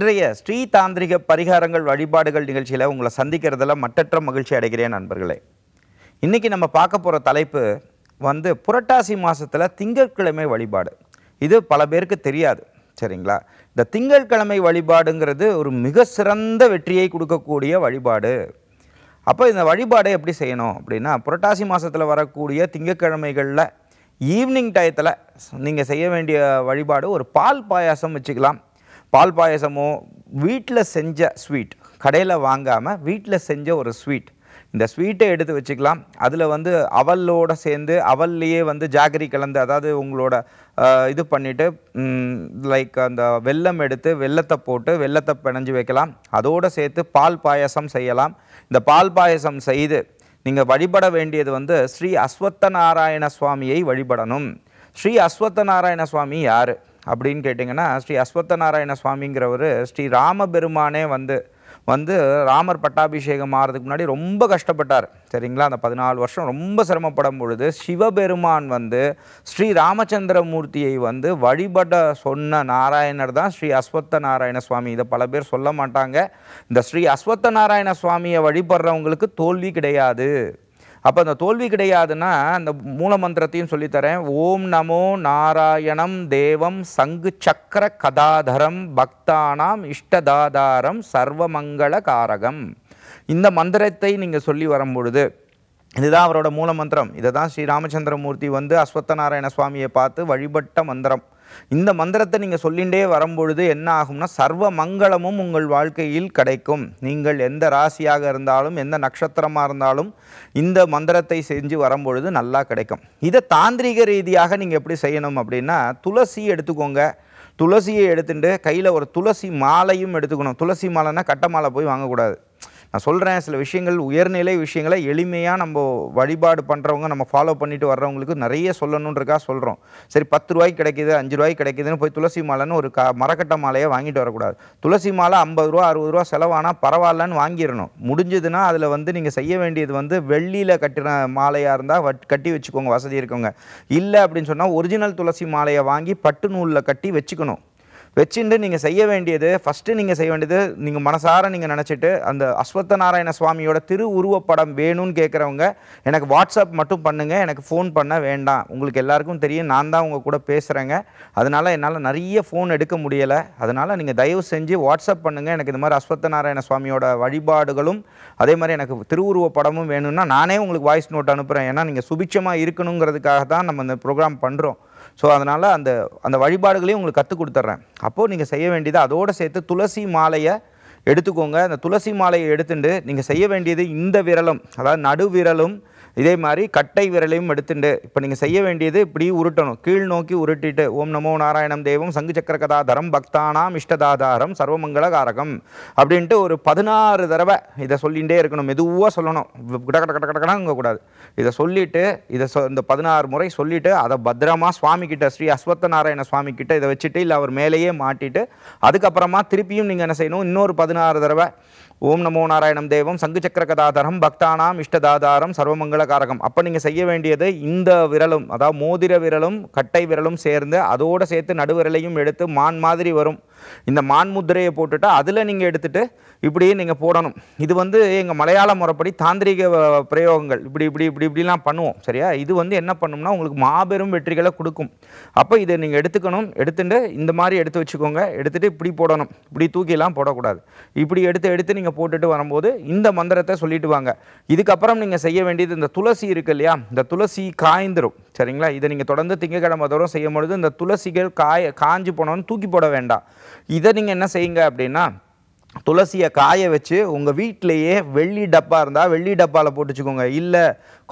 இன்றைய ஸ்ரீ தாந்திரிக பரிகாரங்கள் வழிபாடுகள் நிகழ்ச்சியில் உங்களை சந்திக்கிறதுல மட்டற்ற மகிழ்ச்சி அடைகிறேன் நண்பர்களே இன்றைக்கி நம்ம பார்க்க போகிற தலைப்பு வந்து புரட்டாசி மாதத்தில் திங்கட்கிழமை வழிபாடு இது பல பேருக்கு தெரியாது சரிங்களா இந்த திங்கட்கிழமை வழிபாடுங்கிறது ஒரு மிக சிறந்த வெற்றியை கொடுக்கக்கூடிய வழிபாடு அப்போ இந்த வழிபாடை எப்படி செய்யணும் அப்படின்னா புரட்டாசி மாதத்தில் வரக்கூடிய திங்கட்கிழமைகளில் ஈவினிங் டயத்தில் நீங்கள் செய்ய வேண்டிய வழிபாடு ஒரு பால் பாயாசம் வச்சுக்கலாம் பால் பாயசமோ வீட்டில் செஞ்ச ஸ்வீட் கடையில் வாங்காமல் வீட்டில் செஞ்ச ஒரு ஸ்வீட் இந்த ஸ்வீட்டை எடுத்து வச்சுக்கலாம் அதில் வந்து அவலோட சேர்ந்து அவல்லையே வந்து ஜாகரி கலந்து அதாவது உங்களோட இது பண்ணிவிட்டு லைக் அந்த வெல்லம் எடுத்து வெள்ளத்தை போட்டு வெள்ளத்தை பிணைஞ்சு வைக்கலாம் அதோடு சேர்த்து பால் பாயசம் செய்யலாம் இந்த பால் பாயசம் செய்து நீங்கள் வழிபட வேண்டியது வந்து ஸ்ரீ அஸ்வத்த நாராயண சுவாமியை வழிபடணும் ஸ்ரீ அஸ்வத்த நாராயண சுவாமி யார் அப்படின்னு கேட்டிங்கன்னா ஸ்ரீ அஸ்வத்த நாராயண சுவாமிங்கிறவர் ஸ்ரீ ராமபெருமானே வந்து வந்து ராமர் பட்டாபிஷேகம் ஆகிறதுக்கு முன்னாடி ரொம்ப கஷ்டப்பட்டார் சரிங்களா அந்த பதினாலு வருஷம் ரொம்ப சிரமப்படும் பொழுது சிவபெருமான் வந்து ஸ்ரீ ராமச்சந்திரமூர்த்தியை வந்து வழிபட சொன்ன நாராயணர் தான் ஸ்ரீ அஸ்வத்த நாராயண சுவாமி இதை பல பேர் சொல்ல மாட்டாங்க இந்த ஸ்ரீ அஸ்வத்த நாராயண சுவாமியை வழிபடுறவங்களுக்கு தோல்வி கிடையாது அப்போ அந்த தோல்வி கிடையாதுன்னா அந்த மூலமந்திரத்தையும் சொல்லித்தரேன் ஓம் நமோ நாராயணம் தேவம் சங்கு சக்கர கதாதரம் பக்தானாம் இஷ்டதாதாரம் சர்வமங்கள காரகம் இந்த மந்திரத்தை நீங்கள் சொல்லி வரும்பொழுது இதுதான் அவரோட மூல மந்திரம் இதை தான் ஸ்ரீ ராமச்சந்திரமூர்த்தி வந்து அஸ்வத்த நாராயண சுவாமியை பார்த்து வழிபட்ட மந்திரம் இந்த மந்திரத்தை நீங்கள் சொல்லிகிட்டே வரும்பொழுது என்ன ஆகும்னா சர்வ மங்களமும் உங்கள் வாழ்க்கையில் கிடைக்கும் நீங்கள் எந்த ராசியாக இருந்தாலும் எந்த நட்சத்திரமாக இருந்தாலும் இந்த மந்திரத்தை செஞ்சு வரும்பொழுது நல்லா கிடைக்கும் இதை தாந்திரிக ரீதியாக நீங்கள் எப்படி செய்யணும் அப்படின்னா துளசி எடுத்துக்கோங்க துளசியை எடுத்துட்டு கையில் ஒரு துளசி மாலையும் எடுத்துக்கணும் துளசி மாலைன்னா கட்ட மாலை போய் வாங்கக்கூடாது நான் சொல்கிறேன் சில விஷயங்கள் உயர்நிலை விஷயங்களை எளிமையாக நம்ம வழிபாடு பண்ணுறவங்க நம்ம ஃபாலோ பண்ணிட்டு வர்றவங்களுக்கு நிறைய சொல்லணுன்றக்காக சொல்கிறோம் சரி பத்து ரூபாய்க்கு கிடைக்கிது அஞ்சு ரூபாய்க்கு கிடைக்குதுன்னு போய் துளசி மாலைன்னு ஒரு க மரக்கட்ட மாலையை வாங்கிட்டு வரக்கூடாது துளசி மாலை ஐம்பது ரூபா அறுபது ரூபா செலவானால் பரவாயில்லன்னு வாங்கிடணும் முடிஞ்சதுன்னா அதில் வந்து நீங்கள் செய்ய வேண்டியது வந்து வெள்ளியில் கட்டின மாலையாக இருந்தால் வட் கட்டி வச்சுக்கோங்க வசதி இருக்கவங்க இல்லை அப்படின்னு சொன்னால் ஒரிஜினல் துளசி மாலையை வாங்கி பட்டு நூலில் கட்டி வச்சுக்கணும் வச்சுட்டு நீங்கள் செய்ய வேண்டியது ஃபஸ்ட்டு நீங்கள் செய்ய வேண்டியது நீங்கள் மனசார நீங்கள் நினச்சிட்டு அந்த அஸ்வத்த நாராயண சுவாமியோட திரு உருவப்படம் வேணும்னு கேட்குறவங்க எனக்கு வாட்ஸ்அப் மட்டும் பண்ணுங்கள் எனக்கு ஃபோன் பண்ண வேண்டாம் உங்களுக்கு எல்லாருக்கும் தெரியும் நான் தான் உங்கள் கூட பேசுகிறேங்க அதனால் என்னால் நிறைய ஃபோன் எடுக்க முடியலை அதனால் நீங்கள் தயவு செஞ்சு வாட்ஸ்அப் பண்ணுங்கள் எனக்கு இந்த மாதிரி அஸ்வத்த நாராயண சுவாமியோட வழிபாடுகளும் அதே மாதிரி எனக்கு திருவுருவ படமும் வேணும்னா நானே உங்களுக்கு வாய்ஸ் நோட் அனுப்புகிறேன் ஏன்னா நீங்கள் சுபிட்சமாக இருக்கணுங்கிறதுக்காக தான் நம்ம இந்த ப்ரோக்ராம் பண்ணுறோம் ஸோ அதனால் அந்த அந்த வழிபாடுகளையும் உங்களுக்கு கற்றுக் கொடுத்துட்றேன் அப்போது நீங்கள் செய்ய வேண்டியது அதோடு சேர்த்து துளசி மாலையை எடுத்துக்கோங்க அந்த துளசி மாலையை எடுத்துட்டு நீங்கள் செய்ய வேண்டியது இந்த விரலும் அதாவது நடுவிரலும் இதே மாதிரி கட்டை விரலையும் எடுத்துட்டு இப்போ நீங்கள் செய்ய வேண்டியது இப்படி உருட்டணும் கீழ் நோக்கி உருட்டிட்டு ஓம் நமோ நாராயணம் தேவம் சங்கு சக்கர கதாதாரம் பக்தானாம் இஷ்டதாதாரம் சர்வமங்கள காரகம் அப்படின்ட்டு ஒரு பதினாறு தடவை இதை சொல்லிகிட்டே இருக்கணும் மெதுவாக சொல்லணும் கட கட கூடாது இதை சொல்லிவிட்டு இதை சொ இந்த பதினாறு முறை சொல்லிவிட்டு அதை பத்திரமா சுவாமி கிட்ட ஸ்ரீ அஸ்வத்த நாராயண சுவாமி கிட்ட இதை வச்சுட்டு இல்லை அவர் மேலேயே மாட்டிட்டு அதுக்கப்புறமா திருப்பியும் நீங்கள் என்ன செய்யணும் இன்னொரு பதினாறு தடவை ஓம் நமோ நாராயணம் தேவம் சங்கு சக்கர கதாதாரம் பக்தானாம் இஷ்டதாதாரம் சர்வமங்கள மங்களகாரகம் அப்போ நீங்கள் செய்ய வேண்டியது இந்த விரலும் அதாவது மோதிர விரலும் கட்டை விரலும் சேர்ந்து அதோடு சேர்த்து நடுவிரலையும் எடுத்து மான் மாதிரி வரும் இந்த மான்முத்திரையை போட்டுட்டு அதில் நீங்கள் எடுத்துகிட்டு இப்படியே நீங்கள் போடணும் இது வந்து எங்கள் மலையாள முறைப்படி தாந்திரிக பிரயோகங்கள் இப்படி இப்படி இப்படி இப்படிலாம் பண்ணுவோம் சரியா இது வந்து என்ன பண்ணணும்னா உங்களுக்கு மாபெரும் வெற்றிகளை கொடுக்கும் அப்போ இதை நீங்கள் எடுத்துக்கணும் எடுத்துட்டு இந்த மாதிரி எடுத்து வச்சுக்கோங்க எடுத்துகிட்டு இப்படி போடணும் இப்படி தூக்கிலாம் போடக்கூடாது இப்படி எடுத்து எடுத்து நீங்கள் போட்டுட்டு வரும்போது இந்த மந்திரத்தை சொல்லிட்டு வாங்க இதுக்கப்புறம் நீங்கள் செய்ய வேண்டியது இந்த துளசி இருக்கு இல்லையா இந்த துளசி காய்ந்துடும் சரிங்களா இதை நீங்கள் தொடர்ந்து திங்கக்கிழமை தோறும் செய்யும் பொழுது இந்த துளசிகள் காய காஞ்சி போனோன்னு தூக்கி போட வேண்டாம் இதை நீங்கள் என்ன செய்யுங்க அப்படின்னா துளசியை காய வச்சு உங்கள் வீட்டிலையே வெள்ளி டப்பா இருந்தால் வெள்ளி டப்பாவில் போட்டு வச்சுக்கோங்க இல்லை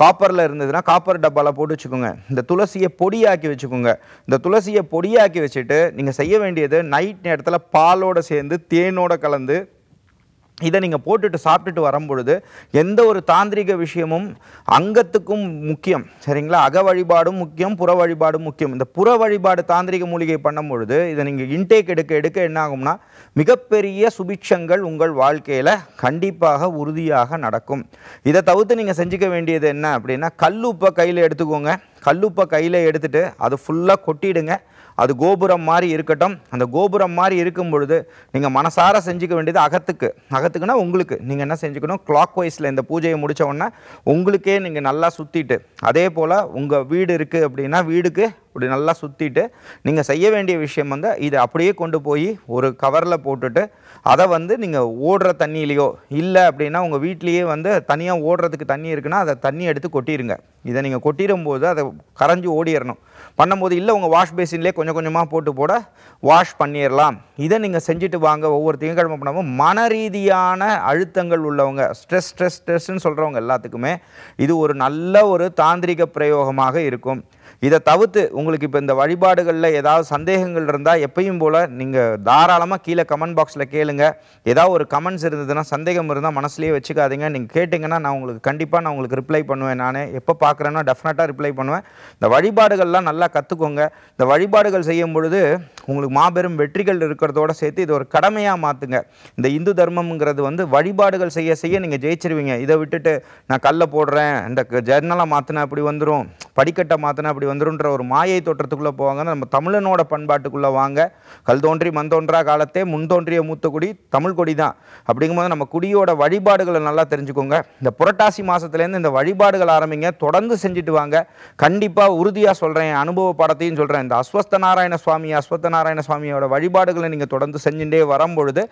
காப்பரில் இருந்ததுன்னா காப்பர் டப்பாவில் போட்டு வச்சுக்கோங்க இந்த துளசியை பொடியாக்கி வச்சுக்கோங்க இந்த துளசியை பொடியாக்கி வச்சுட்டு நீங்கள் செய்ய வேண்டியது நைட் நேரத்தில் பாலோடு சேர்ந்து தேனோடு கலந்து இதை நீங்கள் போட்டுட்டு சாப்பிட்டுட்டு வரும்பொழுது எந்த ஒரு தாந்திரிக விஷயமும் அங்கத்துக்கும் முக்கியம் சரிங்களா அக வழிபாடும் முக்கியம் புற வழிபாடும் முக்கியம் இந்த புற வழிபாடு தாந்திரிக மூலிகை பண்ணும் பொழுது இதை நீங்கள் இன்டேக் எடுக்க எடுக்க என்ன ஆகும்னா மிகப்பெரிய சுபிட்சங்கள் உங்கள் வாழ்க்கையில் கண்டிப்பாக உறுதியாக நடக்கும் இதை தவிர்த்து நீங்கள் செஞ்சுக்க வேண்டியது என்ன அப்படின்னா கல் உப்பை கையில் எடுத்துக்கோங்க கல்லுப்பை கையில் எடுத்துகிட்டு அது ஃபுல்லாக கொட்டிடுங்க அது கோபுரம் மாதிரி இருக்கட்டும் அந்த கோபுரம் மாதிரி இருக்கும் பொழுது நீங்கள் மனசார செஞ்சுக்க வேண்டியது அகத்துக்கு அகத்துக்குன்னா உங்களுக்கு நீங்கள் என்ன செஞ்சுக்கணும் கிளாக் வைஸில் இந்த பூஜையை முடித்த உடனே உங்களுக்கே நீங்கள் நல்லா சுற்றிட்டு அதே போல் உங்கள் வீடு இருக்குது அப்படின்னா வீடுக்கு இப்படி நல்லா சுற்றிட்டு நீங்கள் செய்ய வேண்டிய விஷயம் வந்து இதை அப்படியே கொண்டு போய் ஒரு கவரில் போட்டுட்டு அதை வந்து நீங்கள் ஓடுற தண்ணியிலையோ இல்லை அப்படின்னா உங்கள் வீட்லேயே வந்து தனியாக ஓடுறதுக்கு தண்ணி இருக்குன்னா அதை தண்ணி எடுத்து கொட்டிடுங்க இதை நீங்கள் கொட்டிடும்போது அதை கரைஞ்சி ஓடிடணும் பண்ணும்போது இல்லை உங்கள் வாஷ் பேசின்லேயே கொஞ்சம் கொஞ்சமாக போட்டு போட வாஷ் பண்ணிடலாம் இதை நீங்கள் செஞ்சுட்டு வாங்க ஒவ்வொரு திங்கக்கிழமை பண்ணாமல் மன ரீதியான அழுத்தங்கள் உள்ளவங்க ஸ்ட்ரெஸ் ஸ்ட்ரெஸ் ஸ்ட்ரெஸ்ன்னு சொல்கிறவங்க எல்லாத்துக்குமே இது ஒரு நல்ல ஒரு தாந்திரிக பிரயோகமாக இருக்கும் இதை தவிர்த்து உங்களுக்கு இப்போ இந்த வழிபாடுகளில் ஏதாவது சந்தேகங்கள் இருந்தால் எப்பயும் போல் நீங்கள் தாராளமாக கீழே கமெண்ட் பாக்ஸில் கேளுங்க ஏதாவது ஒரு கமெண்ட்ஸ் இருந்ததுன்னா சந்தேகம் இருந்தால் மனசுலேயே வச்சுக்காதீங்க நீங்கள் கேட்டிங்கன்னா நான் உங்களுக்கு கண்டிப்பாக நான் உங்களுக்கு ரிப்ளை பண்ணுவேன் நான் எப்போ பார்க்குறேன்னா டெஃபினட்டாக ரிப்ளை பண்ணுவேன் இந்த வழிபாடுகள்லாம் நல்லா கற்றுக்கோங்க இந்த வழிபாடுகள் செய்யும் பொழுது உங்களுக்கு மாபெரும் வெற்றிகள் இருக்கிறதோட சேர்த்து இது ஒரு கடமையாக மாற்றுங்க இந்த இந்து தர்மம்ங்கிறது வந்து வழிபாடுகள் செய்ய செய்ய நீங்கள் ஜெயிச்சிருவீங்க இதை விட்டுட்டு நான் கல்லை போடுறேன் இந்த ஜர்னலாக மாற்றினேன் அப்படி வந்துடும் படிக்கட்டை மாத்தினா அப்படி வந்துருன்ற ஒரு மாயை தோற்றத்துக்குள்ளே போவாங்க நம்ம தமிழனோட பண்பாட்டுக்குள்ளே வாங்க கல் தோன்றி மண் தோன்றா காலத்தே முன் தோன்றிய மூத்த குடி தமிழ் கொடி தான் அப்படிங்கும்போது நம்ம குடியோட வழிபாடுகளை நல்லா தெரிஞ்சுக்கோங்க இந்த புரட்டாசி மாதத்துலேருந்து இந்த வழிபாடுகள் ஆரம்பிங்க தொடர்ந்து செஞ்சுட்டு வாங்க கண்டிப்பாக உறுதியாக சொல்கிறேன் அனுபவ படத்தையும் சொல்கிறேன் இந்த அஸ்வஸ்த நாராயண சுவாமி அஸ்வஸ்த நாராயண சுவாமியோட வழிபாடுகளை நீங்கள் தொடர்ந்து செஞ்சுட்டே வரும்பொழுது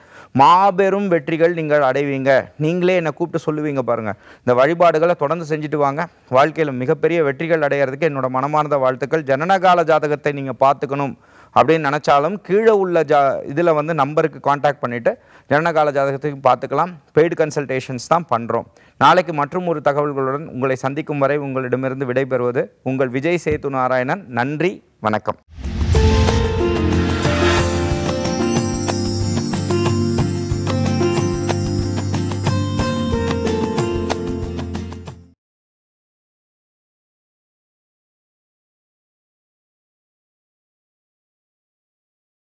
மாபெரும் வெற்றிகள் நீங்கள் அடைவீங்க நீங்களே என்னை கூப்பிட்டு சொல்லுவீங்க பாருங்கள் இந்த வழிபாடுகளை தொடர்ந்து செஞ்சுட்டு வாங்க வாழ்க்கையில் மிகப்பெரிய வெற்றிகள் அடை அடையிறதுக்கு என்னோட மனமார்ந்த வாழ்த்துக்கள் ஜனனகால ஜாதகத்தை நீங்கள் பார்த்துக்கணும் அப்படின்னு நினச்சாலும் கீழே உள்ள ஜா இதில் வந்து நம்பருக்கு காண்டாக்ட் பண்ணிவிட்டு ஜனனகால ஜாதகத்தையும் பார்த்துக்கலாம் பெய்டு கன்சல்டேஷன்ஸ் தான் பண்ணுறோம் நாளைக்கு மற்றும் ஒரு தகவல்களுடன் உங்களை சந்திக்கும் வரை உங்களிடமிருந்து விடைபெறுவது உங்கள் விஜய் சேத்து நாராயணன் நன்றி வணக்கம்